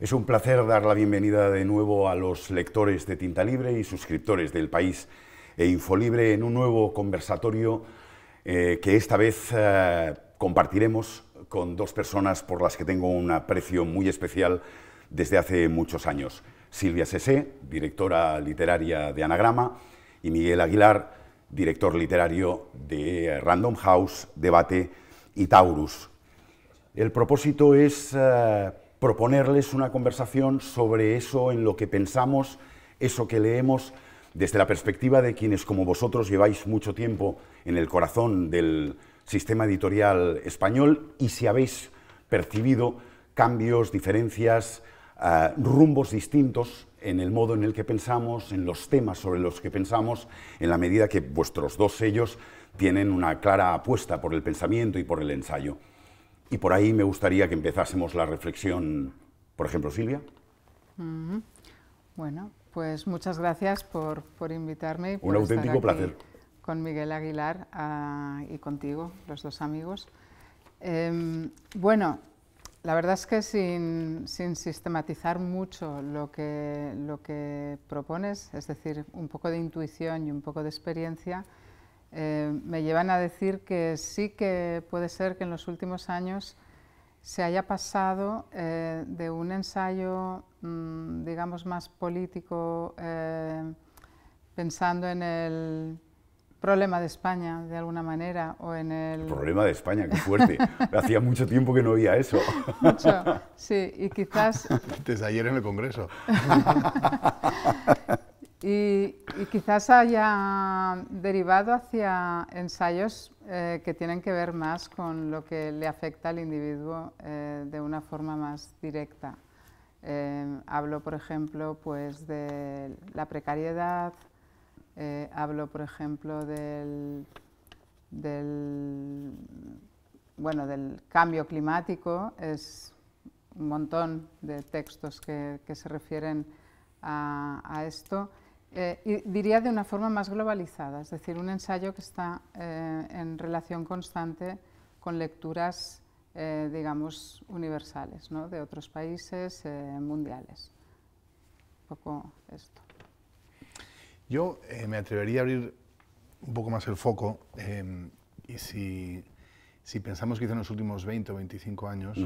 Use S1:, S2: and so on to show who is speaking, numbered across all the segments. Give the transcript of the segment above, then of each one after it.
S1: Es un placer dar la bienvenida de nuevo a los lectores de Tinta Libre y suscriptores del país e Infolibre en un nuevo conversatorio eh, que esta vez eh, compartiremos con dos personas por las que tengo un aprecio muy especial desde hace muchos años. Silvia Sesé, directora literaria de Anagrama, y Miguel Aguilar, director literario de Random House, Debate y Taurus. El propósito es eh, proponerles una conversación sobre eso en lo que pensamos, eso que leemos, desde la perspectiva de quienes como vosotros lleváis mucho tiempo en el corazón del sistema editorial español y si habéis percibido cambios, diferencias, ah, rumbos distintos en el modo en el que pensamos, en los temas sobre los que pensamos, en la medida que vuestros dos sellos tienen una clara apuesta por el pensamiento y por el ensayo. Y por ahí me gustaría que empezásemos la reflexión, por ejemplo, Silvia.
S2: Mm-hmm. Bueno, pues muchas gracias por, invitarme. Y por Un auténtico placer. Con Miguel Aguilar ah, y contigo, los dos amigos. Em, bueno, la verdad es que sin, sistematizar mucho lo que propones, es decir, un poco de intuición y un poco de experiencia, eh, me llevan a decir que sí que puede ser que en los últimos años se haya pasado eh, de un ensayo, mm, digamos, más político, eh, pensando en el problema de España, de alguna manera, o en el... problema de
S1: España, qué fuerte. Hacía mucho tiempo que no oía eso. mucho,
S2: sí, y quizás...
S1: Desde ayer en el Congreso.
S2: Y, quizás haya derivado hacia ensayos eh, que tienen que ver más con lo que le afecta al individuo eh, de una forma más directa. Eh, hablo, por ejemplo, pues, de la precariedad, hablo, por ejemplo, del, cambio climático. Es un montón de textos que, se refieren a esto eh, diría de una forma más globalizada, es decir, un ensayo que está eh, en relación constante con lecturas, eh, digamos, universales, ¿no? de otros países eh, mundiales. Un poco esto.
S3: Yo me atrevería a abrir un poco más el foco em, y si, si pensamos quizá en los últimos 20 o 25 años,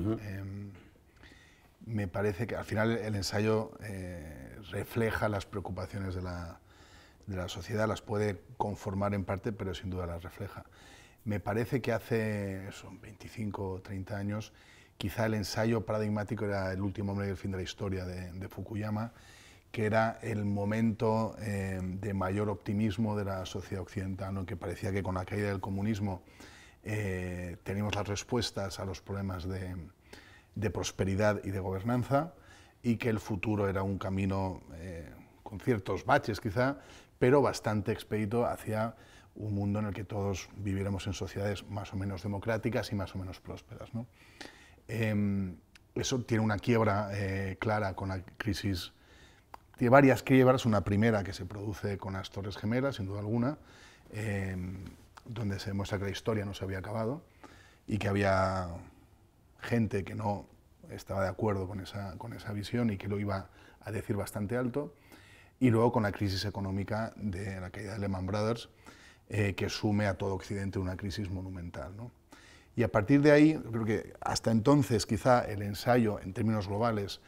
S3: me parece que al final el ensayo eh, refleja las preocupaciones de la, sociedad, las puede conformar en parte, pero sin duda las refleja. Me parece que hace son 25 o 30 años, quizá el ensayo paradigmático era El último hombre y fin de la historia de, Fukuyama, que era el momento eh, de mayor optimismo de la sociedad occidental, ¿no? que parecía que con la caída del comunismo eh, teníamos las respuestas a los problemas de, de prosperidad y de gobernanza, y que el futuro era un camino eh, con ciertos baches quizá, pero bastante expedito hacia un mundo en el que todos viviéramos en sociedades más o menos democráticas y más o menos prósperas. ¿no? Em, eso tiene una quiebra eh, clara con la crisis, tiene varias quiebras, una primera que se produce con las Torres Gemelas, sin duda alguna, em, donde se muestra que la historia no se había acabado y que había gente que no estaba de acuerdo con esa, con esa visión y que lo iba a decir bastante alto, y luego con la crisis económica de la caída de Lehman Brothers, eh, que sume a todo Occidente una crisis monumental. Y a partir de ahí, creo que hasta entonces quizá el ensayo, en términos globales,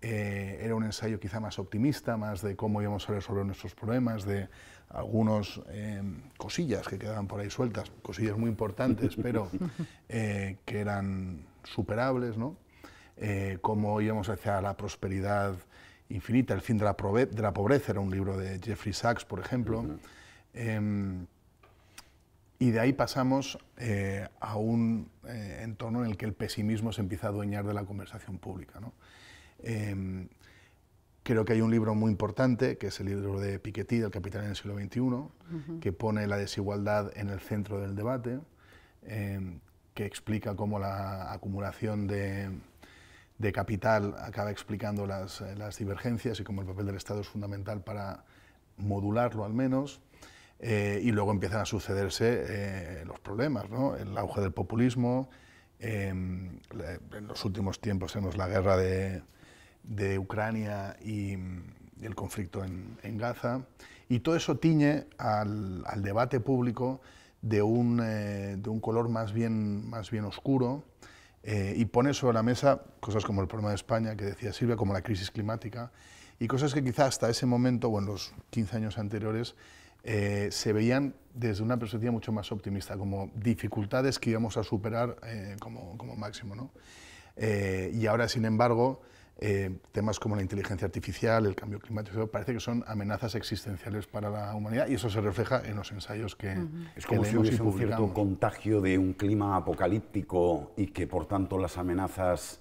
S3: eh, era un ensayo quizá más optimista, más de cómo íbamos a resolver nuestros problemas, de algunas eh, cosillas que quedaban por ahí sueltas, cosillas muy importantes, pero que eran superables, ¿no? Eh, cómo íbamos hacia la prosperidad infinita, el fin de la, pobreza, era un libro de Jeffrey Sachs, por ejemplo. Em, y de ahí pasamos eh, a un eh, entorno en el que el pesimismo se empieza a dueñar de la conversación pública. Em, creo que hay un libro muy importante, que es el libro de Piketty, El Capital en el siglo XXI, que pone la desigualdad en el centro del debate, em, que explica cómo la acumulación de, capital acaba explicando eh, las, divergencias y cómo el papel del Estado es fundamental para modularlo al menos. Eh, y luego empiezan a sucederse eh, los problemas, el auge del populismo, em, en los últimos tiempos tenemos la guerra de, Ucrania y, el conflicto en, Gaza, y todo eso tiñe al debate público eh, de un, color más bien, más bien oscuro eh, y pone sobre la mesa cosas como el problema de España, que decía Silvia, como la crisis climática, y cosas que quizás hasta ese momento, o en los 15 años anteriores, eh, se veían desde una perspectiva mucho más optimista, como dificultades que íbamos a superar como, como, máximo. ¿no? y ahora, sin embargo, eh, temas como la inteligencia artificial, el cambio climático, parece que son amenazas existenciales para la humanidad y eso se refleja en los ensayos que... Es como si hubiese un cierto
S1: contagio de un clima apocalíptico y que por tanto las amenazas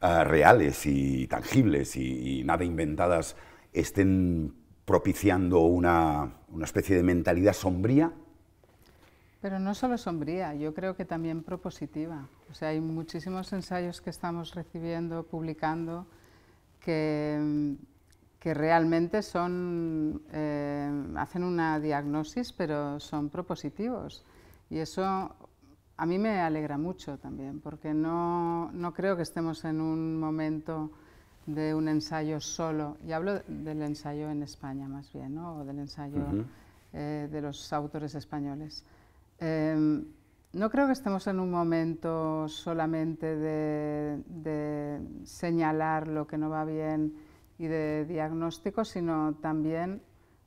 S1: ah, reales y tangibles y, nada inventadas estén propiciando una especie de mentalidad sombría
S2: pero no solo sombría, yo creo que también propositiva. O sea, hay muchísimos ensayos que estamos recibiendo, publicando, que, que realmente son, eh, hacen una diagnosis, pero son propositivos. Y eso a mí me alegra mucho también, porque no, no creo que estemos en un momento de un ensayo solo, y hablo del ensayo en España más bien, ¿no? o del ensayo eh, de los autores españoles. Em, no creo que estemos en un momento solamente de, señalar lo que no va bien y de diagnóstico, sino también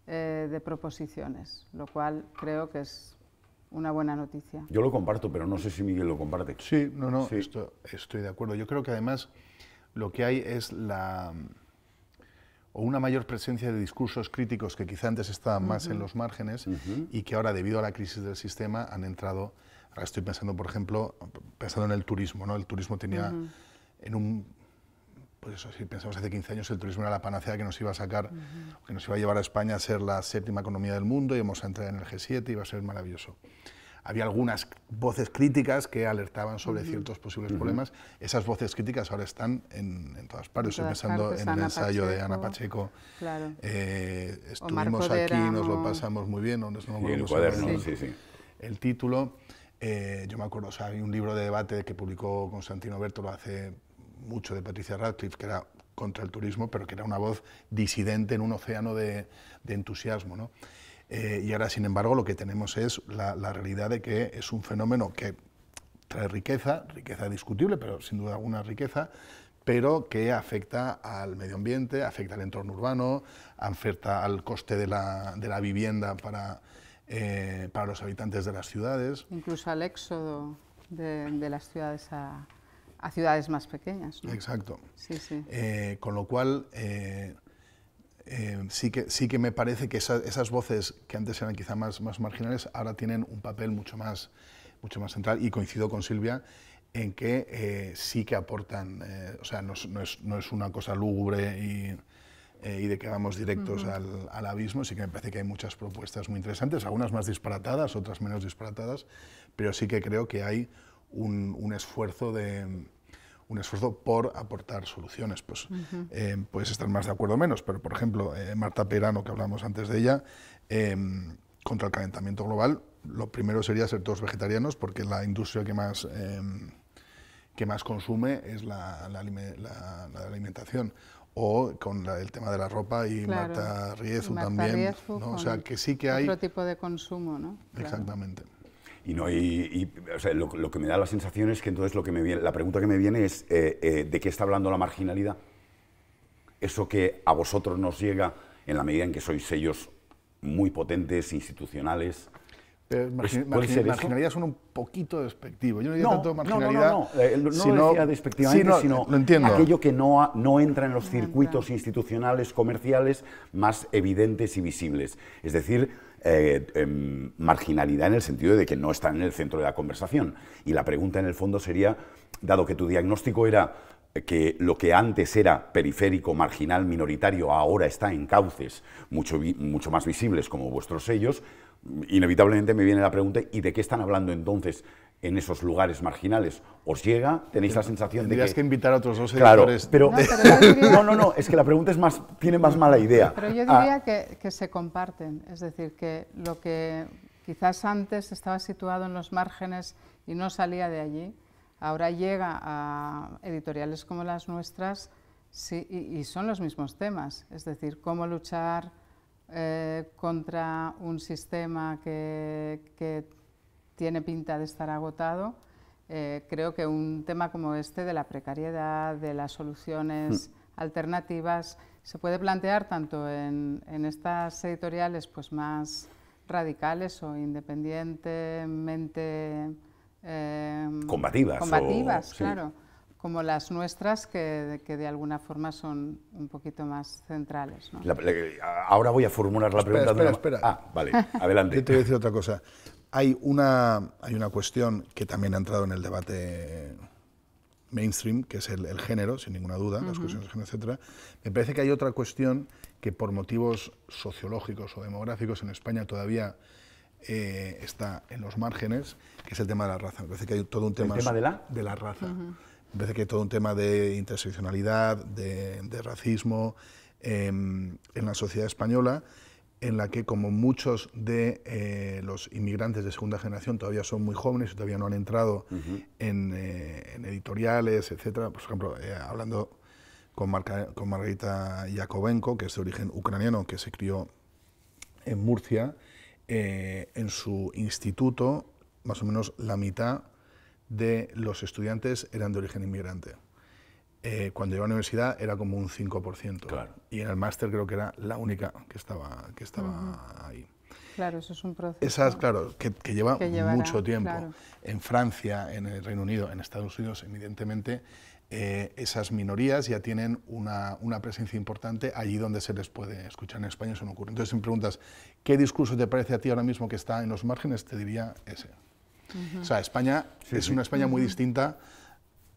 S2: eh, de proposiciones, lo cual creo que es una buena noticia.
S1: Yo lo comparto, pero no sé si Miguel
S3: lo comparte. Sí, no, no, estoy de acuerdo. Yo creo que además lo que hay es la o una mayor presencia de discursos críticos que quizá antes estaban más en los márgenes y que ahora, debido a la crisis del sistema, han entrado. Ahora estoy pensando, por ejemplo, pensando en el turismo, ¿no? El turismo tenía en un pues eso, si pensamos hace 15 años, el turismo era la panacea que nos iba a sacar, que nos iba a llevar a España a ser la séptima economía del mundo, y a entrar en el G7, iba a ser maravilloso había algunas voces críticas que alertaban sobre ciertos posibles problemas. Esas voces críticas ahora están en, todas partes. Estoy pensando en el ensayo de Ana Pacheco. Claro. Eh, estuvimos aquí, nos lo pasamos muy bien. el cuaderno, Sí, El título, eh, yo me acuerdo, hay un libro de debate que publicó Constantino Bertolo hace mucho de Patricia Radcliffe, que era contra el turismo, pero que era una voz disidente en un océano de, de entusiasmo. ¿no? Eh, y ahora, sin embargo, lo que tenemos es la, realidad de que es un fenómeno que trae riqueza, riqueza discutible, pero sin duda alguna riqueza, pero que afecta al medio ambiente, afecta al entorno urbano, afecta al coste de la, vivienda para, eh, para los habitantes de las ciudades.
S2: Incluso al éxodo de, las ciudades a, ciudades más pequeñas. Exacto. Eh,
S3: con lo cual, eh, sí, que, sí que me parece que esas voces que antes eran quizá más, más marginales ahora tienen un papel mucho más, mucho más central y coincido con Silvia en que eh, sí que aportan, eh, o sea, no, no, es, una cosa lúgubre y, de que vamos directos al, abismo, sí que me parece que hay muchas propuestas muy interesantes, algunas más disparatadas, otras menos disparatadas, pero sí que creo que hay un esfuerzo de, un esfuerzo por aportar soluciones. Pues, eh, puedes estar más de acuerdo o menos, pero por ejemplo, eh, Marta Perano, que hablamos antes de ella, em, contra el calentamiento global, lo primero sería ser todos vegetarianos, porque la industria que más, em, que más consume es la, alimentación. O con el tema de la ropa y Marta Riezu también. ¿no? O sea, que sí que
S1: hay. Otro
S2: tipo de consumo, ¿no? Exactamente.
S1: Y, no, y, lo, que me da la sensación es que entonces lo que me la pregunta que me viene es eh, eh, de qué está hablando la marginalidad. Eso que a vosotros nos llega en la medida en que sois sellos muy potentes, institucionales. Eh, marginalidad
S3: son un poquito despectivo. Yo no digo tanto marginalidad. No, no, sino, despectivamente, sino aquello
S1: que no, no entra en los circuitos institucionales, comerciales más evidentes y visibles. Es decir, eh, em, marginalidad en el sentido de que no están en el centro de la conversación. Y la pregunta en el fondo sería, dado que tu diagnóstico era que lo que antes era periférico, marginal, minoritario, ahora está en cauces mucho, mucho más visibles como vuestros sellos, inevitablemente me viene la pregunta, ¿y de qué están hablando entonces en esos lugares marginales os llega, tenéis la sensación de que... que invitar a otros dos editores. Claro, pero... No, no, no, es que la pregunta es más, tiene más mala idea. Pero yo diría
S2: ah. que, se comparten, es decir, que lo que quizás antes estaba situado en los márgenes y no salía de allí, ahora llega a editoriales como las nuestras y, son los mismos temas, es decir, cómo luchar eh, contra un sistema que tiene pinta de estar agotado. Eh, creo que un tema como este de la precariedad, de las soluciones hmm. alternativas, se puede plantear tanto en, estas editoriales pues más radicales o independientemente em, combativas, combativas claro, como las nuestras que, que, de alguna forma son un poquito más centrales.
S1: ahora voy a formular la pregunta. de espera. Ah, vale, adelante. Yo
S3: te voy a decir otra cosa. Hay una, hay una cuestión que también ha entrado en el debate mainstream, que es el, género, sin ninguna duda, las cuestiones de género, etc. Me parece que hay otra cuestión que por motivos sociológicos o demográficos en España todavía eh, está en los márgenes, que es el tema de la raza. Me parece que hay todo un tema, de, la? raza. Me parece que todo un tema de interseccionalidad, de, racismo em, en la sociedad española en la que como muchos de eh, los inmigrantes de segunda generación todavía son muy jóvenes y todavía no han entrado eh, en, editoriales, etcétera. Por ejemplo, eh, hablando con, con Margarita Yakovenko, que es de origen ucraniano, que se crió en Murcia, en su instituto más o menos la mitad de los estudiantes eran de origen inmigrante eh, cuando iba a la universidad era como un 5%. Y en el máster creo que era la única que estaba, que
S2: estaba ahí. Claro, eso es un proceso.
S3: Esas, claro, que, lleva mucho tiempo. En Francia, en el Reino Unido, en Estados Unidos, evidentemente, eh, esas minorías ya tienen una, presencia importante allí donde se les puede escuchar. En España eso no ocurre. Entonces, si me preguntas, ¿qué discurso te parece a ti ahora mismo que está en los márgenes? Te diría ese. O sea, España es una España muy distinta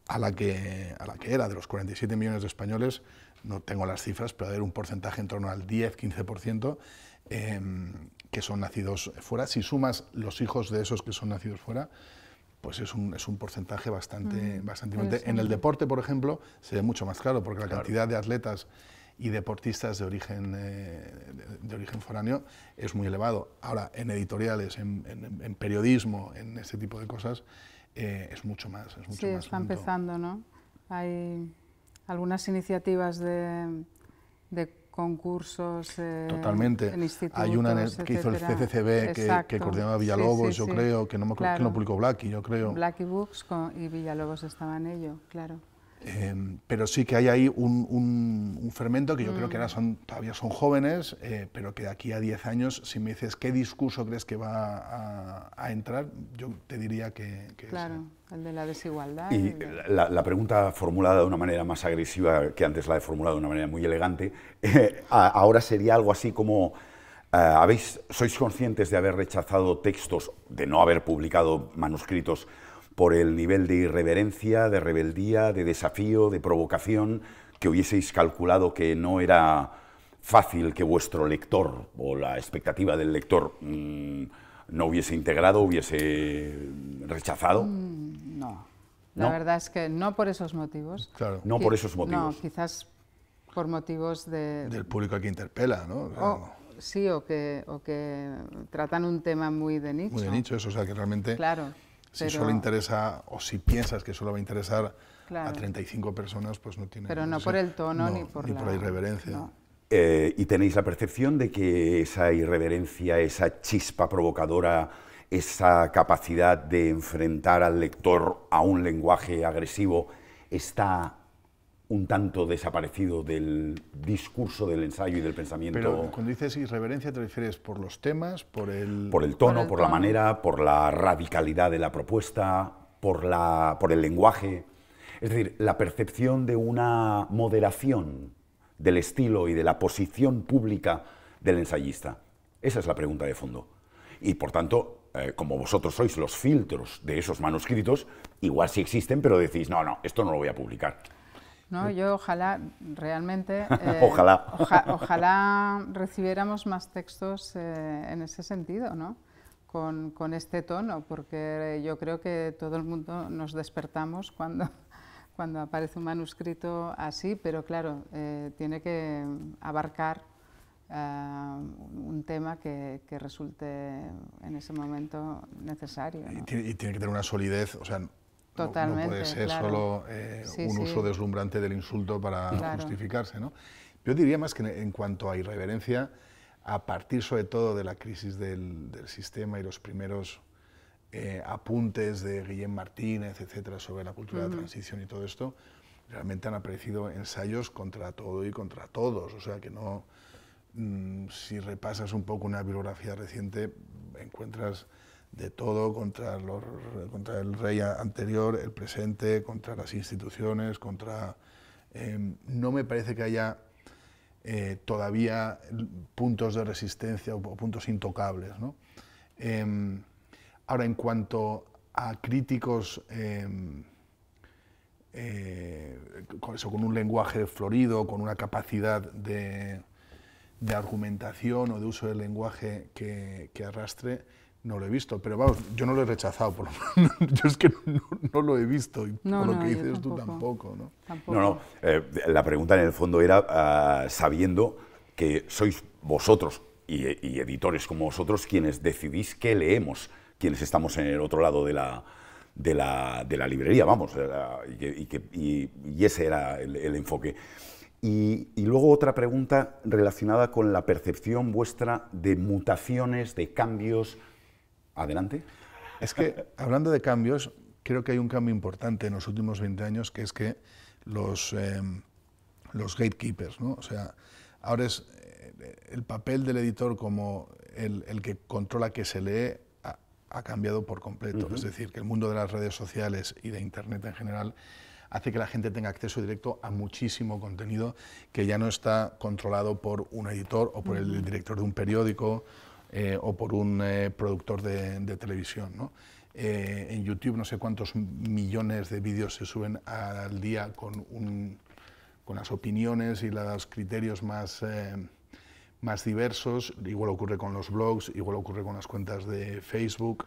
S3: a la que, a la que era, de los 47 millones de españoles, no tengo las cifras, pero haber un porcentaje en torno al 10-15% em, que son nacidos fuera. Si sumas los hijos de esos que son nacidos fuera, pues es un, es un porcentaje bastante, mm, bastante En el deporte, por ejemplo, se ve mucho más claro, porque la cantidad de atletas y deportistas de origen, eh, origen foráneo es muy elevado. Ahora, en editoriales, en, en periodismo, en este tipo de cosas, eh, es mucho más. Es mucho sí, está empezando,
S2: ¿no? Hay algunas iniciativas de, de concursos eh, Totalmente. Hay una que hizo el CCCB que, coordinaba Villalobos, yo creo, que no me que no publicó
S3: Blacky, yo creo.
S2: Blacky Books y Villalobos estaban en ello, claro.
S3: Em, pero sí que hay ahí un, fermento que yo creo que ahora mm. son, todavía son jóvenes, eh, pero que de aquí a 10 años, si me dices qué discurso crees que va a, entrar, yo te diría que...
S2: claro, el de la desigualdad. Y
S1: la, pregunta formulada de una manera más agresiva, que antes la he formulado de una manera muy elegante, eh, ahora sería algo así como... Eh, ¿habéis, ¿Sois conscientes de haber rechazado textos, de no haber publicado manuscritos por el nivel de irreverencia, de rebeldía, de desafío, de provocación, que hubieseis calculado que no era fácil que vuestro lector o la expectativa del lector mm, no hubiese integrado, hubiese rechazado?
S2: Mm, no. La verdad es que no por esos motivos. Claro. No por esos motivos. No, quizás por motivos de... Del
S3: público que interpela, ¿no?
S2: sí, o que, o que tratan un tema muy de nicho. Muy de
S3: nicho, eso, o sea, que realmente... Claro si solo interesa, o si piensas que solo va a interesar a 35 personas, pues no tiene... Pero no, por el tono ni por la... irreverencia.
S1: Eh, y tenéis la percepción de que esa irreverencia, esa chispa provocadora, esa capacidad de enfrentar al lector a un lenguaje agresivo, está un tanto desaparecido del discurso del ensayo y del pensamiento. Pero
S3: cuando dices irreverencia te refieres por los temas,
S1: por el... Por el tono, por, la manera, por la radicalidad de la propuesta, por, por el lenguaje. Es decir, la percepción de una moderación del estilo y de la posición pública del ensayista. Esa es la pregunta de fondo. Y por tanto, eh, como vosotros sois los filtros de esos manuscritos, igual sí existen, pero decís, no, no, esto no lo voy a publicar.
S2: No, yo ojalá realmente. Eh, ojalá. ojalá recibiéramos más textos eh, en ese sentido, ¿no? Con, con, este tono, porque yo creo que todo el mundo nos despertamos cuando, cuando aparece un manuscrito así, pero claro, eh, tiene que abarcar un tema que, que, resulte en ese momento necesario. y
S3: tiene que tener una solidez, o sea, Totalmente. No, puede ser solo eh, un uso deslumbrante del insulto para justificarse. ¿no? Yo diría más que en cuanto a irreverencia, a partir sobre todo de la crisis del, sistema y los primeros eh, apuntes de Guillén Martínez, etcétera, sobre la cultura de transición y todo esto, realmente han aparecido ensayos contra todo y contra todos. O sea que no. Mm, si repasas un poco una bibliografía reciente, encuentras de todo contra, los, contra el rey anterior, el presente, contra las instituciones, contra... Em, no me parece que haya eh, todavía puntos de resistencia o, puntos intocables. Em, ahora, en cuanto a críticos em, eh, con, eso, un lenguaje florido, con una capacidad de, argumentación o de uso del lenguaje que arrastre, no lo he visto, pero vamos, yo no lo he rechazado, por lo menos. yo es que no, lo he visto, y por lo que dices tú tampoco, ¿no? No,
S1: no, eh, la pregunta en el fondo era, ah, sabiendo que sois vosotros y, editores como vosotros quienes decidís qué leemos, quienes estamos en el otro lado de la, de la, de la librería, vamos, eh, y, que, ese era el, enfoque. Y, y, luego otra pregunta relacionada con la percepción vuestra de mutaciones, de cambios, Adelante. Es que, hablando de cambios, creo que hay un cambio
S3: importante en los últimos 20 años, que es que em, los, gatekeepers, ¿no? O sea, ahora es eh, el papel del editor como el, que controla que se lee ha, cambiado por completo. Es decir, que el mundo de las redes sociales y de Internet en general hace que la gente tenga acceso directo a muchísimo contenido que ya no está controlado por un editor o por el director de un periódico eh, o por un eh, productor de, televisión. Eh, en YouTube no sé cuántos millones de vídeos se suben al día con, con las opiniones y los criterios más, más diversos. Igual ocurre con los blogs, igual ocurre con las cuentas de Facebook,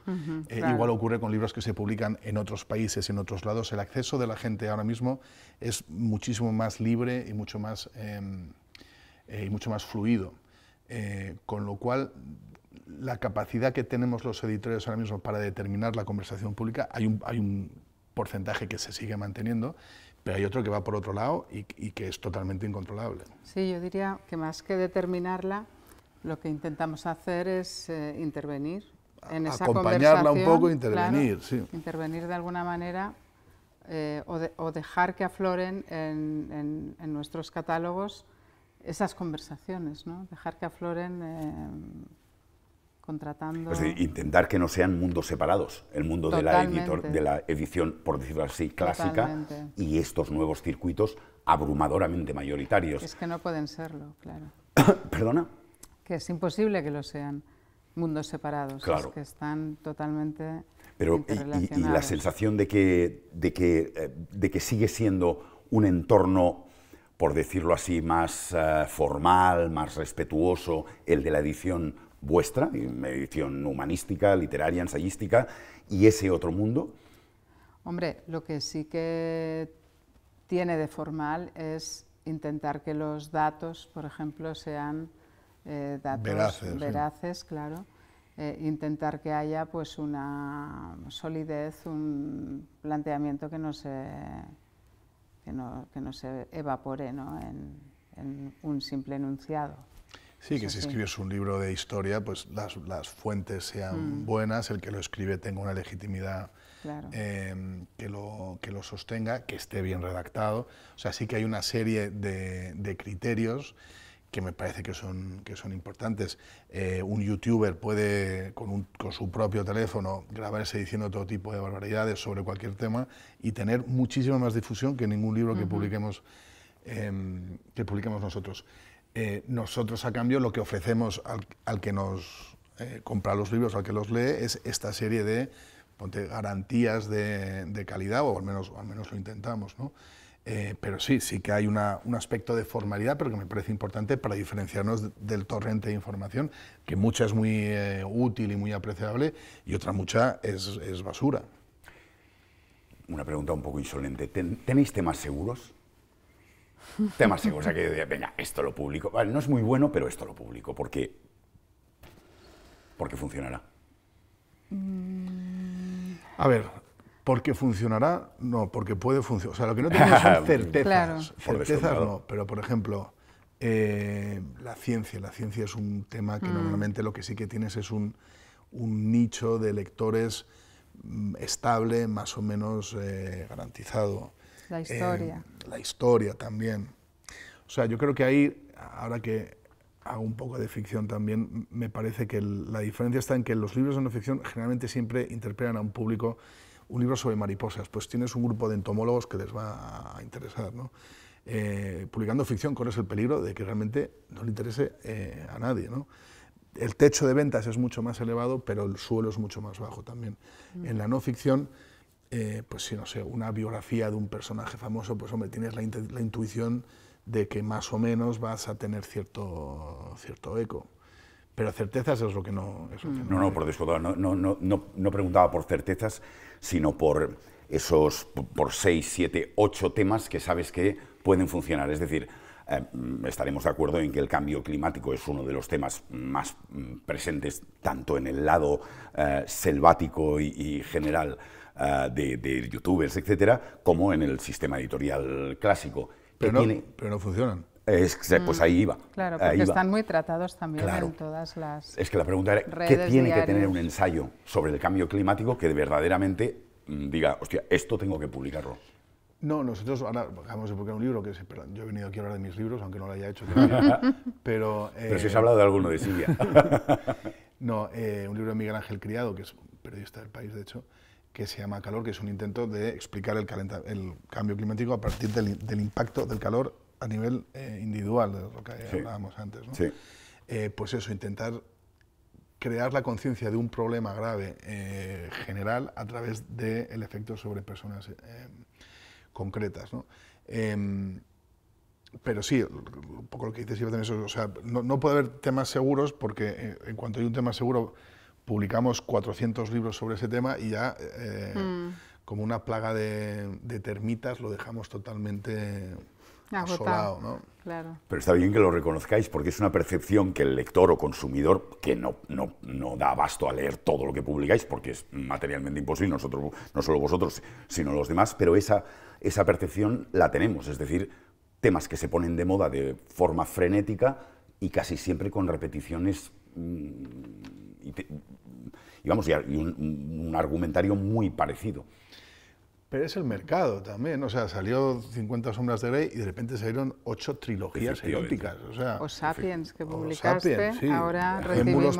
S3: igual ocurre con libros que se publican en otros países, en otros lados. El acceso de la gente ahora mismo es muchísimo más libre y mucho más, em, y mucho más fluido. Eh, con lo cual la capacidad que tenemos los editores ahora mismo para determinar la conversación pública, hay un, hay un porcentaje que se sigue manteniendo, pero hay otro que va por otro lado y, que es totalmente incontrolable.
S2: Sí, yo diría que más que determinarla, lo que intentamos hacer es eh, intervenir en esa Acompañarla un poco e intervenir, sí. Intervenir de alguna manera eh, o, dejar que afloren en nuestros catálogos esas conversaciones, ¿no? dejar que afloren eh, contratando...
S1: intentar que no sean mundos separados, el mundo de la, editor, de la, edición, por decirlo así, clásica y estos nuevos circuitos abrumadoramente mayoritarios. Es
S2: que no pueden serlo, claro.
S1: ¿Perdona?
S2: Que es imposible que lo sean mundos separados, es que están totalmente Pero, y, la
S1: sensación de que, de, que, eh, de que sigue siendo un entorno por decirlo así, más eh, formal, más respetuoso, el de la edición vuestra, edición humanística, literaria, ensayística, y ese otro mundo?
S2: Hombre, lo que sí que tiene de formal es intentar que los datos, por ejemplo, sean eh, datos veraces, claro. Eh, intentar que haya pues una solidez, un planteamiento que no se que no, que no se evapore ¿no? En, un simple enunciado. Sí, que si escribes
S3: un libro de historia, pues las, las fuentes sean mm. buenas, el que lo escribe tenga una legitimidad em, que, lo, que lo sostenga, que esté bien redactado. O sea, sí que hay una serie de, de criterios que me parece que son, que son importantes. Eh, un youtuber puede, con, su propio teléfono, grabarse diciendo todo tipo de barbaridades sobre cualquier tema y tener muchísima más difusión que ningún libro que, publiquemos, em, que publiquemos nosotros. Eh, nosotros, a cambio, lo que ofrecemos al, que nos eh, compra los libros, al que los lee, es esta serie de garantías de, calidad, o al menos, al menos lo intentamos. ¿no? Eh, pero sí, sí que hay una, un aspecto de formalidad, pero que me parece importante para diferenciarnos del torrente de información, que mucha es muy eh,
S1: útil y muy apreciable y otra mucha es, basura. Una pregunta un poco insolente. ¿Tenéis temas seguros? temas seguros, yo de, venga, esto lo publico. Vale, no es muy bueno, pero esto lo publico, porque, porque funcionará.
S3: A ver, porque funcionará, no, porque puede funcionar. O sea, lo que no tenemos son certezas. Certezas no, pero por ejemplo, eh, la ciencia. La ciencia es un tema que mm. normalmente lo que sí que tienes es un, nicho de lectores mm, estable, más o menos eh, garantizado.
S2: La historia. Eh, la
S3: historia también. O sea, yo creo que ahí, ahora que hago un poco de ficción también, me parece que la diferencia está en que los libros de no ficción generalmente siempre interpretan a un público un libro sobre mariposas, pues tienes un grupo de entomólogos que les va a interesar. Eh, publicando ficción corres el peligro de que realmente no le interese eh, a nadie. El techo de ventas es mucho más elevado, pero el suelo es mucho más bajo también. Mm. En la no ficción, eh, pues si no sé, una biografía de un personaje famoso, pues hombre, tienes la, la intuición de que más o menos vas a tener cierto, cierto eco pero certezas es lo que no... Mm. no, no,
S1: por descontado, no, no, no, no preguntaba por certezas, sino por esos, por seis siete ocho temas que sabes que pueden funcionar. Es decir, eh, estaremos de acuerdo en que el cambio climático es uno de los temas más mm, presentes tanto en el lado eh, selvático y, general eh, de, youtubers, etcétera, como en el sistema editorial clásico. Pero, pero no funcionan pues ahí iba. Claro, porque están
S2: muy tratados también en todas las.
S1: Es que la pregunta era: ¿qué tiene que tener un ensayo sobre el cambio climático que verdaderamente mm, diga, hostia, esto tengo que publicarlo?
S3: No, nosotros ahora acabamos de publicar un libro que perdón, yo he venido aquí a hablar de mis libros, aunque no lo haya hecho. pero, pero si has eh, hablado de alguno de Silvia. no, eh, un libro de Miguel Ángel Criado, que es periodista del país, de hecho, que se llama Calor, que es un intento de explicar el, el cambio climático a partir del, del impacto del calor a nivel eh, individual, de lo que hablábamos antes. Eh, pues eso, intentar crear la conciencia de un problema grave eh, general a través del efecto sobre personas concretas. Em, pero sí, un poco lo que dices iba eso. no, puede haber temas seguros porque en cuanto hay un tema seguro, publicamos 400 libros sobre ese tema y ya. Mm. como una plaga de, termitas, lo dejamos totalmente
S1: pero está bien que lo reconozcáis porque es una percepción que el lector o consumidor, que no, no, no da abasto a leer todo lo que publicáis porque es materialmente imposible, nosotros, no solo vosotros, sino los demás, pero esa, esa percepción la tenemos, es decir, temas que se ponen de moda de forma frenética y casi siempre con repeticiones mm, y, vamos, y un argumentario muy parecido.
S3: Pero es el mercado también, o sea, salió 50 sombras de Grey y de repente salieron ocho trilogías eróticas.
S2: O, sea, Sapiens, que publicaste, ahora recibimos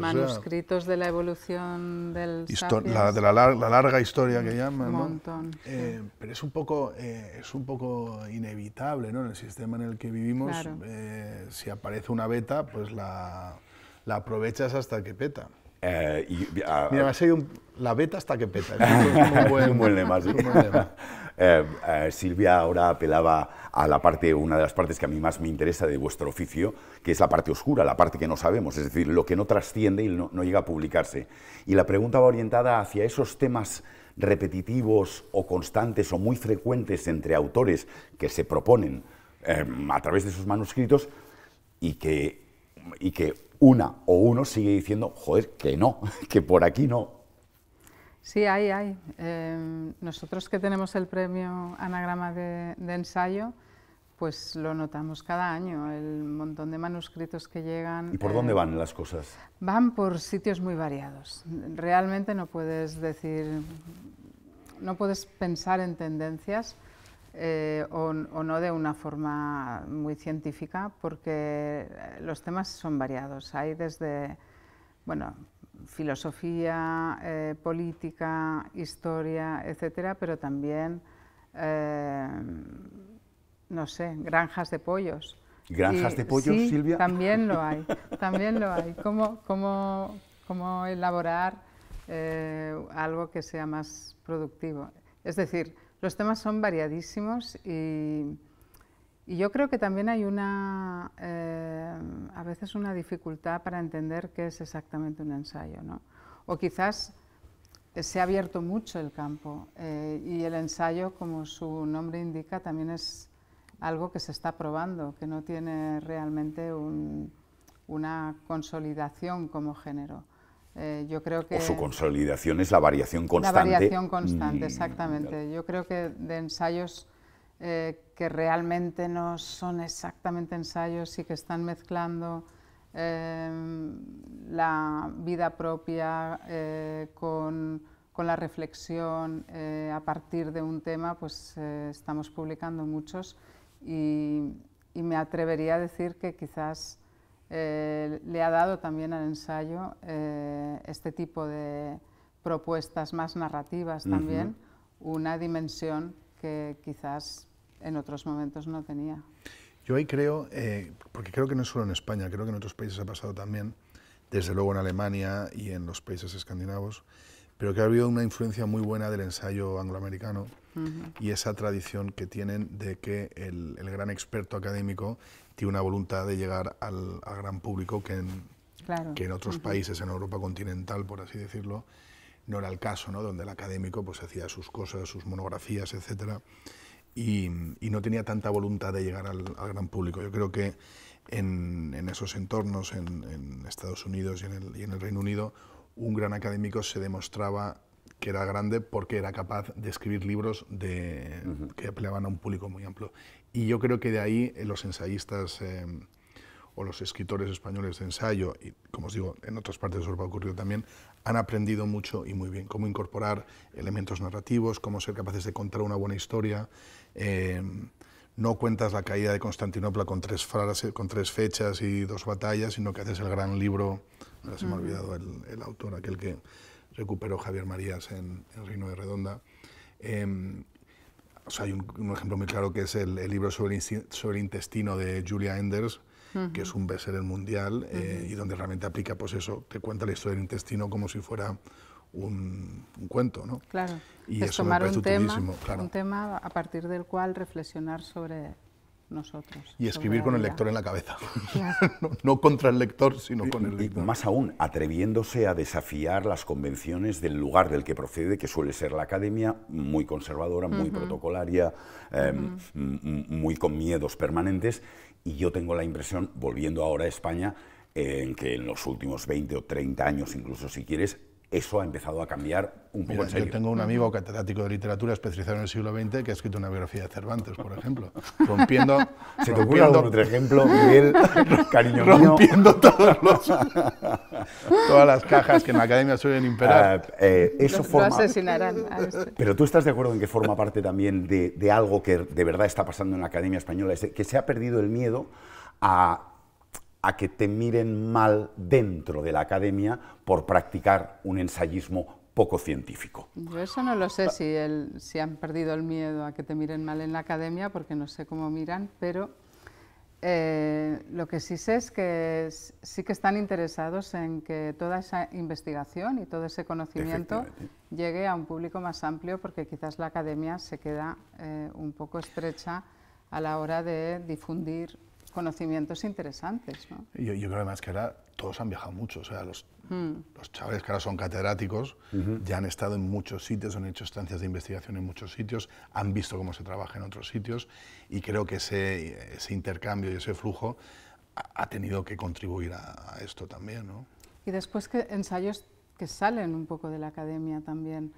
S2: manuscritos de la evolución del La,
S3: larga historia que llaman. montón. Eh, pero es un, poco, eh, es un poco inevitable, ¿no? En el sistema en el que vivimos, eh, si aparece una beta, pues la, la aprovechas hasta que peta
S1: y, eh, ha
S3: la beta hasta que peta.
S1: Silvia ahora apelaba a la parte, una de las partes que a mí más me interesa de vuestro oficio, que es la parte oscura, la parte que no sabemos, es decir, lo que no trasciende y no, llega a publicarse. Y la pregunta va orientada hacia esos temas repetitivos o constantes o muy frecuentes entre autores que se proponen eh, a través de sus manuscritos y que, y que una o uno sigue diciendo, joder, que no, que por aquí no.
S2: Sí, hay, hay. Eh, nosotros que tenemos el premio Anagrama de, ensayo, pues lo notamos cada año, el montón de manuscritos que llegan. ¿Y por dónde eh, van las cosas? Van por sitios muy variados. Realmente no puedes decir, no puedes pensar en tendencias eh, o, no de una forma muy científica, porque eh, los temas son variados. Hay desde bueno, filosofía, eh, política, historia, etcétera, pero también, no sé, granjas de pollos.
S1: ¿Granjas de pollos, Silvia?
S2: También lo hay, también lo hay. ¿Cómo, cómo elaborar algo que sea más productivo? Es decir, los temas son variadísimos y, yo creo que también hay una, eh, a veces una dificultad para entender qué es exactamente un ensayo. ¿no? O quizás se ha abierto mucho el campo eh, y el ensayo, como su nombre indica, también es algo que se está probando, que no tiene realmente una consolidación como género. Eh, creo que... O su
S1: consolidación es la variación constante. La variación
S2: constante, mm, exactamente. yo creo que de ensayos eh, que realmente no son exactamente ensayos y que están mezclando em, la vida propia eh, con, la reflexión a partir de un tema, pues estamos publicando muchos y me atrevería a decir que quizás eh, le ha dado también al ensayo eh, este tipo de propuestas más narrativas también, una dimensión que quizás en otros momentos no tenía.
S3: Yo ahí creo, eh, porque creo que no es solo en España, creo que en otros países ha pasado también, desde luego en Alemania y en los países escandinavos, pero que ha habido una influencia muy buena del ensayo angloamericano y esa tradición que tienen de que el, gran experto académico tiene una voluntad de llegar al, gran público que en, que en otros países, en Europa continental, por así decirlo, no era el caso, ¿no? donde el académico pues, hacía sus cosas, sus monografías, etc. Y, no tenía tanta voluntad de llegar al, gran público. Yo creo que en, esos entornos, en, Estados Unidos y en el, y en el Reino Unido, un gran académico se demostraba que era grande porque era capaz de escribir libros que apelaban a un público muy amplio. Y yo creo que de ahí eh, los ensayistas eh, o los escritores españoles de ensayo, y como os digo, en otras partes de Europa ocurrido también, han aprendido mucho y muy bien cómo incorporar elementos narrativos, cómo ser capaces de contar una buena historia. Eh, no cuentas la caída de Constantinopla con tres, frases, con tres fechas y dos batallas, sino que haces el gran libro, ahora se me ha olvidado el, autor, aquel que recuperó Javier Marías en, el Reino de Redonda. Em, o hay un, ejemplo muy claro que es el, libro sobre el, sobre intestino de Julia Enders, que es un best-seller mundial eh, y donde realmente aplica, pues eso, te cuenta la historia del intestino como si fuera un, cuento, ¿no?
S2: Claro. Y es tomar un tema, un tema a partir del cual reflexionar sobre nosotros. Y escribir con el lector
S1: en la cabeza. no, contra el lector, sino con el lector. más aún, atreviéndose a desafiar las convenciones del lugar del que procede, que suele ser la academia, muy conservadora, muy protocolaria, em, muy con miedos permanentes. Y yo tengo la impresión, volviendo ahora a España, en que en los últimos 20 o 30 años, incluso si quieres, eso ha empezado a cambiar un poco en serio. Yo tengo un amigo
S3: catedrático de literatura especializado en el siglo XX que ha escrito una biografía de Cervantes, por ejemplo, rompiendo... ¿Se te ocurre otro ejemplo, Miguel, cariño Rompiendo todas las
S1: cajas que en la academia suelen imperar. Ah, eh, eso Lo
S2: asesinarán. Ah,
S1: Pero tú estás de acuerdo en que forma parte también de, de algo que de verdad está pasando en la academia española, es que se ha perdido el miedo a a que te miren mal dentro de la academia por practicar un ensayismo poco científico.
S2: Yo eso no lo sé si, han perdido el miedo a que te miren mal en la academia, porque no sé cómo miran, pero eh, lo que sí sé es que sí que están interesados en que toda esa investigación y todo ese conocimiento llegue a un público más amplio, porque quizás la academia se queda eh, un poco estrecha a la hora de difundir conocimientos interesantes. ¿no?
S3: Yo, creo además que ahora todos han viajado mucho, o sea, los, hmm. chavales que ahora son catedráticos ya han estado en muchos sitios, han hecho estancias de investigación en muchos sitios, han visto cómo se trabaja en otros sitios y creo que ese, intercambio y ese flujo ha, tenido que contribuir a, esto también. ¿no?
S2: Y después que ensayos que salen un poco de la academia también,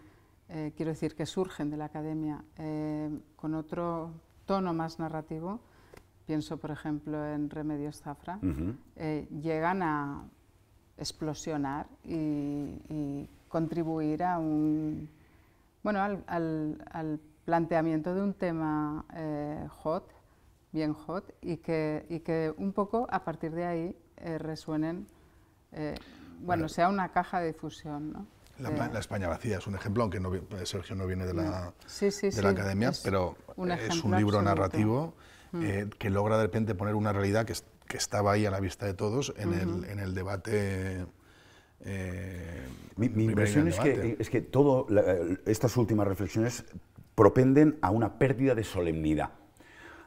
S2: eh, quiero decir, que surgen de la academia eh, con otro tono más narrativo pienso por ejemplo en Remedios Zafra, eh, llegan a explosionar y, contribuir a un, bueno, al, planteamiento de un tema eh, hot, bien hot, y que, que un poco a partir de ahí eh, resuenen, bueno, sea una caja de difusión. ¿no? La,
S3: España vacía es un ejemplo, aunque Sergio no viene de la,
S2: de la academia,
S3: pero es un libro narrativo eh, que logra de repente poner una realidad que, estaba ahí a la vista de todos en, el, en el debate. Eh,
S1: mi, impresión es que, eh, es que estas últimas reflexiones propenden a una pérdida de solemnidad,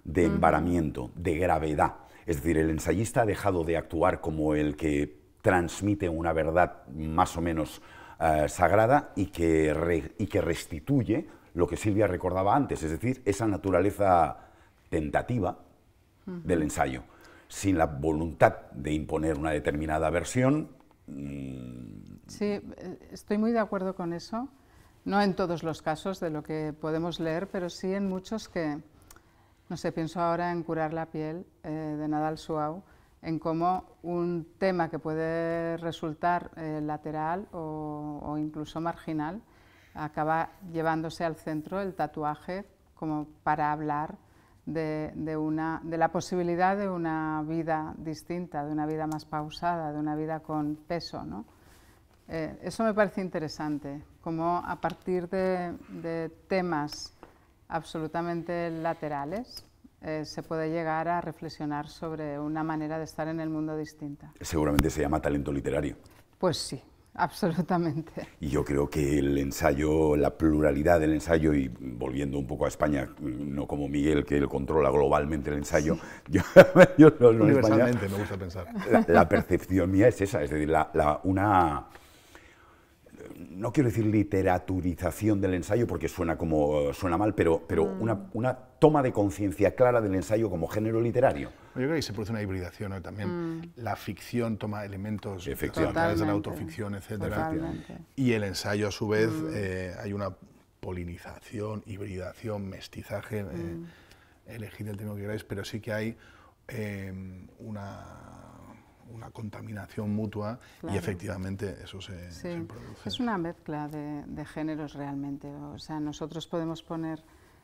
S1: de embaramiento, de gravedad. Es decir, el ensayista ha dejado de actuar como el que transmite una verdad más o menos sagrada y que, y que restituye lo que Silvia recordaba antes, es decir, esa naturaleza tentativa del ensayo. Sin la voluntad de imponer una determinada versión.
S2: Mm, sí, estoy muy de acuerdo con eso. No en todos los casos de lo que podemos leer, pero sí en muchos que, no sé, pienso ahora en Curar la piel eh, de Nadal Suau, en cómo un tema que puede resultar eh, lateral o, o incluso marginal acaba llevándose al centro el tatuaje como para hablar de, la posibilidad de una vida distinta, de una vida más pausada, de una vida con peso. ¿no? Eh, eso me parece interesante, como a partir de, temas absolutamente laterales, eh, se puede llegar a reflexionar sobre una manera de estar en el mundo distinta.
S1: Seguramente se llama talento literario.
S2: Pues sí, Absolutamente.
S1: Y yo creo que el ensayo, la pluralidad del ensayo, y volviendo un poco a España, no como Miguel, que él controla globalmente el ensayo, yo, yo no, Universalmente, España, me gusta
S3: pensar. La,
S1: percepción mía es esa, es decir, la una no quiero decir literaturización del ensayo porque suena como suena mal, pero, pero mm. una, toma de conciencia clara del ensayo como género literario. Yo creo que se
S3: produce una hibridación también. Mm. La ficción toma elementos de la autoficción, etcétera. Y el ensayo, a su vez, mm. eh, hay una polinización, hibridación, mestizaje. Eh, elegid el término que queráis, pero sí que hay eh, una una contaminación mutua y efectivamente eso se,
S2: produce. Es una mezcla de, géneros realmente. O sea, nosotros podemos poner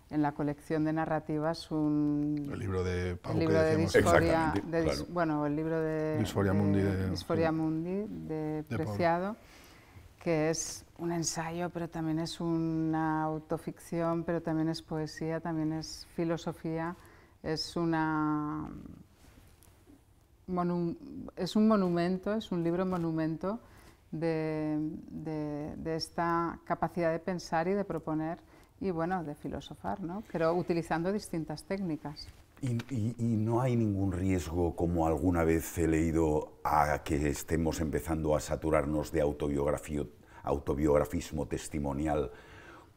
S2: en la colección de narrativas un... El
S3: libro de Pau de
S2: Bueno, el libro de... Disforia De, Mundi, de Preciado, que es un ensayo, pero también es una autoficción, pero también es poesía, también es filosofía, es una es un monumento, es un libro monumento de, esta capacidad de pensar y de proponer y bueno, de filosofar, ¿no? pero utilizando distintas técnicas.
S1: Y, y, no hay ningún riesgo, como alguna vez he leído, a que estemos empezando a saturarnos de autobiografismo testimonial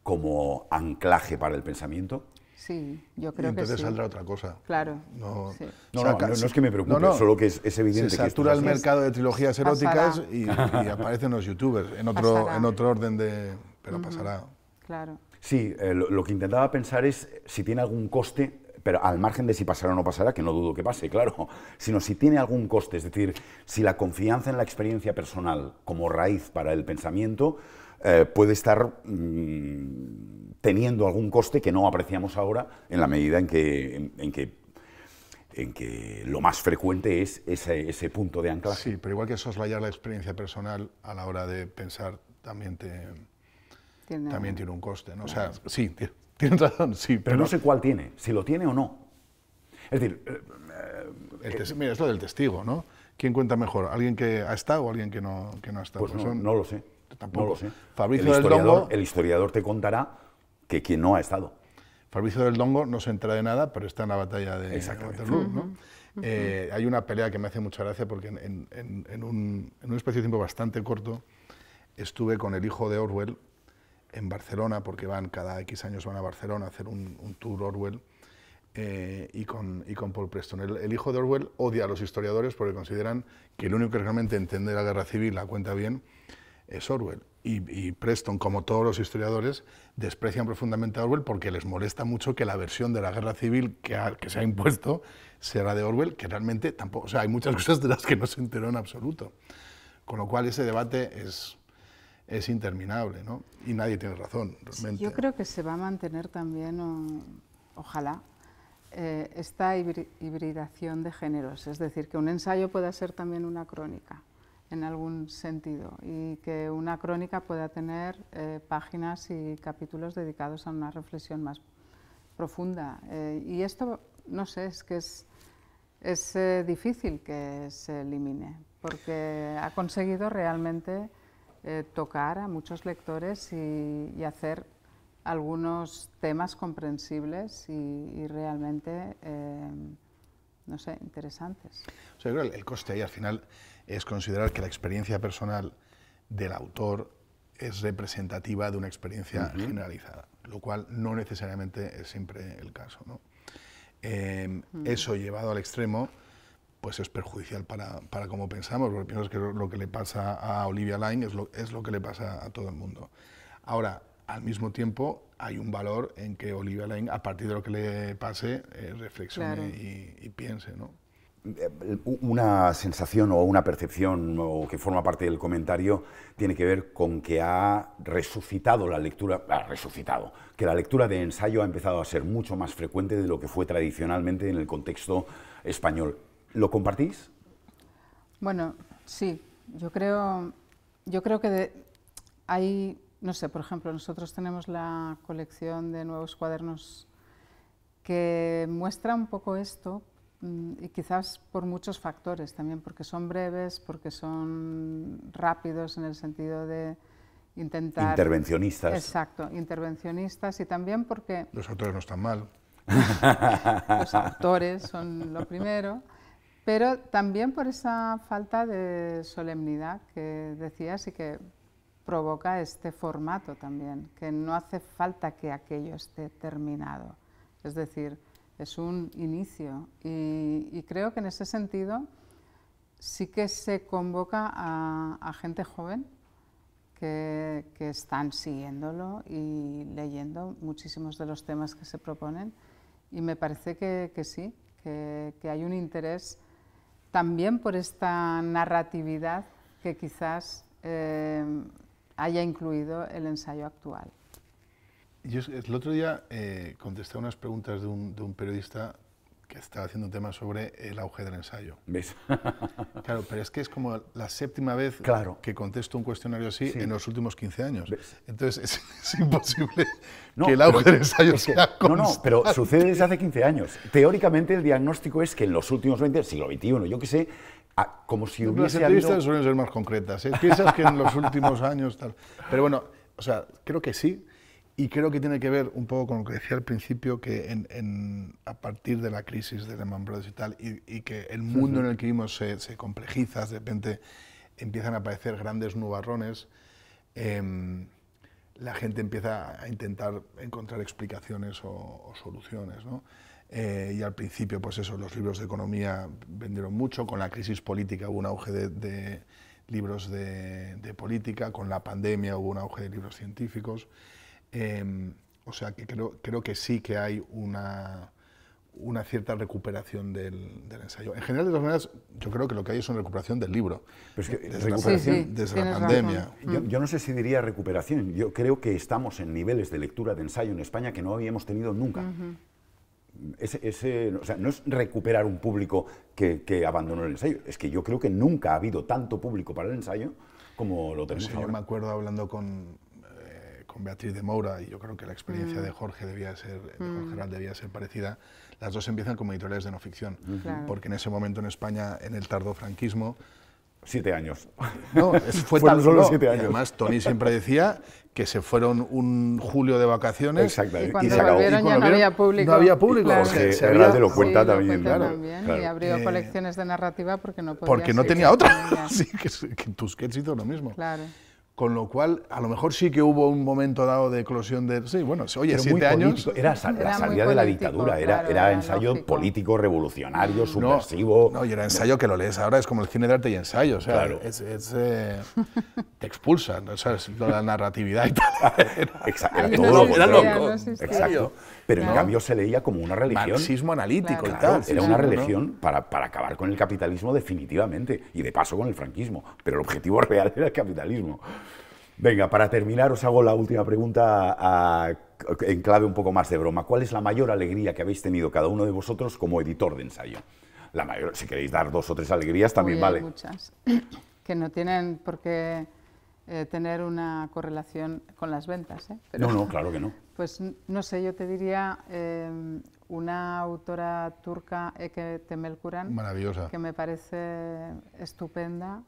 S1: como anclaje para el pensamiento?
S2: Sí, yo creo y entonces saldrá otra cosa. Claro. No, no,
S1: es que me preocupe, solo que es, es evidente se satura el mercado de trilogías eróticas y, aparecen los youtubers en otro, en otro orden de... pero pasará. Claro. Sí, eh, lo, que intentaba pensar es si tiene algún coste, pero al margen de si pasará o no pasará, que no dudo que pase, claro, sino si tiene algún coste, es decir, si la confianza en la experiencia personal como raíz para el pensamiento eh, puede estar mm, teniendo algún coste que no apreciamos ahora en la medida en que, en, que en que lo más frecuente es ese, punto de anclaje. Sí,
S3: pero igual que soslayar la experiencia personal a la hora de pensar también, te, tiene, también tiene un coste. ¿no? O sea,
S1: sí, tienes
S3: razón, sí. Pero, no, sé cuál tiene, si lo tiene o no. Es decir... Eh, eh, mira, es lo del testigo, ¿no? ¿Quién cuenta mejor? ¿Alguien que ha estado o alguien que no, no ha estado? Pues, no lo sé. Tampoco. el, del Dongo, el
S1: historiador te contará que quien no ha estado.
S3: Fabricio del Dongo no se entra de nada, pero está en la batalla de Waterloo. Eh, hay una pelea que me hace mucha gracia porque en, un, espacio de tiempo bastante corto estuve con el hijo de Orwell en Barcelona, porque van cada X años van a Barcelona a hacer un, tour Orwell, eh, y, con, y con Paul Preston. El, el, hijo de Orwell odia a los historiadores porque consideran que el único que realmente entiende la guerra civil la cuenta bien es Orwell. Y, Preston, como todos los historiadores, desprecian profundamente a Orwell porque les molesta mucho que la versión de la guerra civil que, se ha impuesto sea la de Orwell, que realmente tampoco, o sea, hay muchas cosas de las que no se enteró en absoluto. Con lo cual ese debate es, interminable, ¿no? Y nadie tiene razón, yo creo
S2: que se va a mantener también, ojalá, eh, esta hibridación de géneros, es decir, que un ensayo pueda ser también una crónica en algún sentido y que una crónica pueda tener eh, páginas y capítulos dedicados a una reflexión más profunda. Eh, y esto, no sé, es que es, eh, difícil que se elimine, porque ha conseguido realmente tocar a muchos lectores y, hacer algunos temas comprensibles y, realmente, no sé, interesantes.
S3: el coste ahí al final es considerar que la experiencia personal del autor es representativa de una experiencia generalizada, lo cual no necesariamente es siempre el caso. Em, eso llevado al extremo pues es perjudicial para, para cómo pensamos, porque pienso que lo que le pasa a Olivia Line es lo, es lo que le pasa a todo el mundo. Ahora, al mismo tiempo, hay un valor en que Olivia Line, a partir de lo que le pase, eh, reflexione y, y, piense. ¿no?
S1: Eh, una sensación o una percepción o que forma parte del comentario tiene que ver con que ha resucitado la lectura, ha resucitado, que la lectura de ensayo ha empezado a ser mucho más frecuente de lo que fue tradicionalmente en el contexto español.
S2: ¿Lo compartís? Bueno, sí, yo creo, yo creo que hay, no sé, por ejemplo, nosotros tenemos la colección de nuevos cuadernos que muestra un poco esto, Mm, y quizás por muchos factores también, porque son breves, porque son rápidos en el sentido de intentar... Intervencionistas. Exacto, intervencionistas y también porque...
S3: Los autores no están mal. los
S2: autores son lo primero, pero también por esa falta de solemnidad que decías y que provoca este formato también, que no hace falta que aquello esté terminado. Es decir, es un inicio. Y, creo que en ese sentido sí que se convoca a, gente joven que, están siguiéndolo y leyendo muchísimos de los temas que se proponen. Y me parece que, sí, que, hay un interés también por esta narratividad que quizás eh, haya incluido el ensayo actual.
S3: Yo el otro día eh, contesté unas preguntas de un, periodista que estaba haciendo un tema sobre el auge del ensayo. ¿Ves? Claro, pero es que es como la séptima vez que contesto un cuestionario
S1: así en los últimos 15 años. Entonces es, imposible que el auge del ensayo sea No, no, pero sucede desde hace 15 años. Teóricamente el diagnóstico es que en los últimos 20, siglo XXI, yo qué sé, como si hubiese Las entrevistas suelen ser más concretas. ¿eh? Piensas que en los últimos
S3: años... Tal. Pero bueno, o sea, creo que sí y creo que tiene que ver un poco con lo que decía al principio, que a partir de la crisis de Lehman Brothers y tal, y, y que el mundo en el que vivimos se, complejiza, de repente empiezan a aparecer grandes nubarrones, em, la gente empieza a intentar encontrar explicaciones o, soluciones. ¿no? Eh, y al principio, pues eso, los libros de economía vendieron mucho, con la crisis política hubo un auge de, libros de política, con la pandemia hubo un auge de libros científicos. Em, o sea, que creo, que sí que hay una, una cierta recuperación del, ensayo. En general, de
S1: todas maneras, yo creo que lo que hay es una recuperación del libro. desde, la pandemia. Mm. Yo, no sé si diría recuperación. Yo creo que estamos en niveles de lectura de ensayo en España que no habíamos tenido nunca. ese, o sea, no es recuperar un público que, abandonó el ensayo. Es que yo creo que nunca ha habido tanto público para el ensayo como lo tenemos ahora. me acuerdo hablando con, con Beatriz de Moura, y yo creo que la experiencia mm. de Jorge debía ser,
S3: de mm. debía ser parecida, las dos empiezan como editoriales de no ficción, porque en ese momento en España, en el franquismo, Siete años. No, fue fueron solo siete años. Además, Tony siempre decía que se fueron un julio de vacaciones. Y cuando, se acabó. Volvieron, y ya no había
S2: público. No había público.
S3: Porque se había, de lo cuenta también. claro. Y abrió eh,
S2: colecciones de narrativa porque no podía Porque no tenía otra. Sí,
S3: que, que Tusquets hizo lo mismo. Claro. Con lo cual, a lo mejor sí que hubo un momento dado de eclosión de... Sí, bueno, oye, siete años... Era, la salida de la dictadura, era, era ensayo
S1: político, revolucionario, subversivo... No, y era ensayo
S3: que lo lees ahora, es como el cine de arte y ensayo, o sea, claro. Eh, te expulsan, o sea, la narratividad y tal. Era, todo loco. Exacto pero en cambio
S1: se leía como una religión. Marxismo analítico y tal. era una religión para, acabar con el capitalismo definitivamente y de paso con el franquismo, pero el objetivo real era el capitalismo. Venga, para terminar os hago la última pregunta en clave un poco más de broma. ¿Cuál es la mayor alegría que habéis tenido cada uno de vosotros como editor de ensayo? La mayor, si queréis dar dos o tres alegrías también vale.
S2: Muchas que no tienen por qué eh, tener una correlación con las ventas. ¿eh? No, no, claro que no. Pues no sé, yo te diría em, una autora turca, Eke Temelkuran, Maravillosa. que me parece estupenda,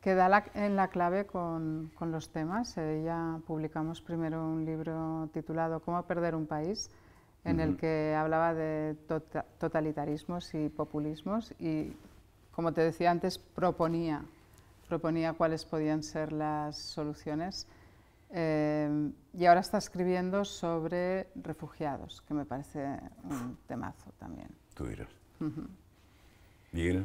S2: que da en la clave con, los temas. Ella publicamos primero un libro titulado Cómo perder un país, en el que hablaba de tota, totalitarismos y populismos y, como te decía antes, proponía, proponía cuáles podían ser las soluciones. Em, y ahora está escribiendo sobre refugiados, que me parece un temazo también. Tú dirás.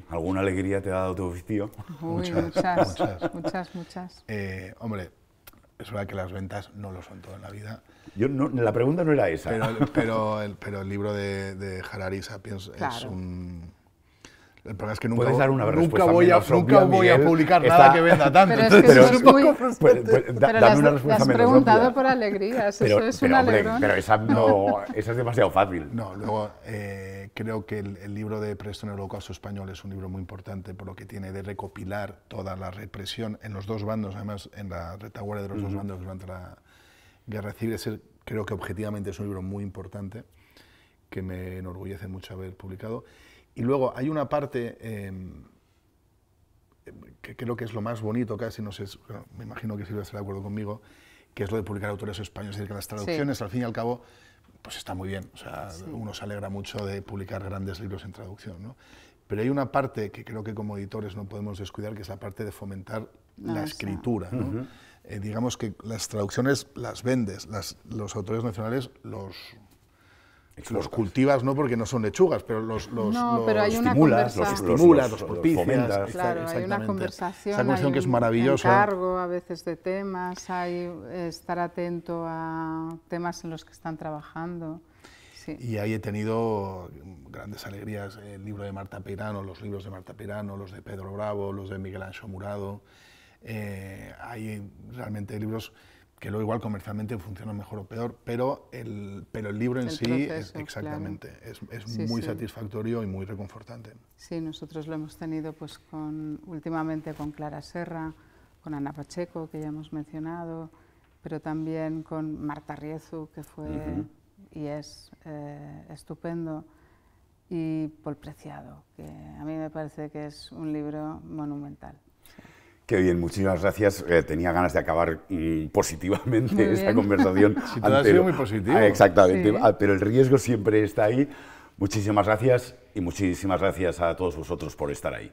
S1: ¿alguna alegría te ha dado tu oficio? muchas, muchas, muchas. muchas. Eh,
S3: hombre, es verdad que las ventas no lo son todo en la vida.
S1: Yo no, la pregunta no era esa. Pero, pero,
S3: el, pero el, libro de, de Harari Sapiens es un el problema es que nunca, nunca voy, a, nunca voy a publicar nada que venda tanto. Pero es que pero, eso es muy... Pues, pues, pero has preguntado
S2: por alegrías, pero, eso es un hombre, Pero esa, no,
S3: es demasiado fácil. No, luego eh, creo que el, libro de Preston, el Ocaso español, es un libro muy importante por lo que tiene de recopilar toda la represión en los dos bandos, además en la retaguardia de los dos bandos durante la guerra civil. Es creo que objetivamente es un libro muy importante que me enorgullece mucho haber publicado. Y luego hay una parte em, que creo que es lo más bonito casi, no sé, me imagino que Silvia estará de acuerdo conmigo, que es lo de publicar autores españoles, es decir, que las traducciones al fin y al cabo pues está muy bien, o sea, uno se alegra mucho de publicar grandes libros en traducción, ¿no? Pero hay una parte que creo que como editores no podemos descuidar, que es la parte de fomentar la ah, escritura, ¿no? Eh, digamos que las traducciones las vendes, las, los autores nacionales los los cultivas no porque no son lechugas, pero los, los, los estimulas, los, los, claro, hay una conversación, cuestión hay que es maravillosa. cargo
S2: a veces de temas, hay estar atento a temas en los que están trabajando. Sí. Y
S3: ahí he tenido grandes alegrías, el libro de Marta Peirano, los libros de Marta Peirano, los de Pedro Bravo, los de Miguel Ancho Murado. Eh, hay realmente libros que luego igual comercialmente funciona mejor o peor, pero el, pero el libro en sí es exactamente, es, muy satisfactorio y muy reconfortante.
S2: Sí, nosotros lo hemos tenido pues con, últimamente con Clara Serra, con Ana Pacheco, que ya hemos mencionado, pero también con Marta Riezu, que fue y es eh, estupendo, y Paul Preciado, que a mí me parece que es un libro monumental.
S1: Qué bien, muchísimas gracias. Eh, tenía ganas de acabar mm, positivamente esta conversación. ha sido muy positivo. Ah, exactamente, ah, pero el riesgo siempre está ahí. Muchísimas gracias y muchísimas gracias a todos vosotros por estar ahí.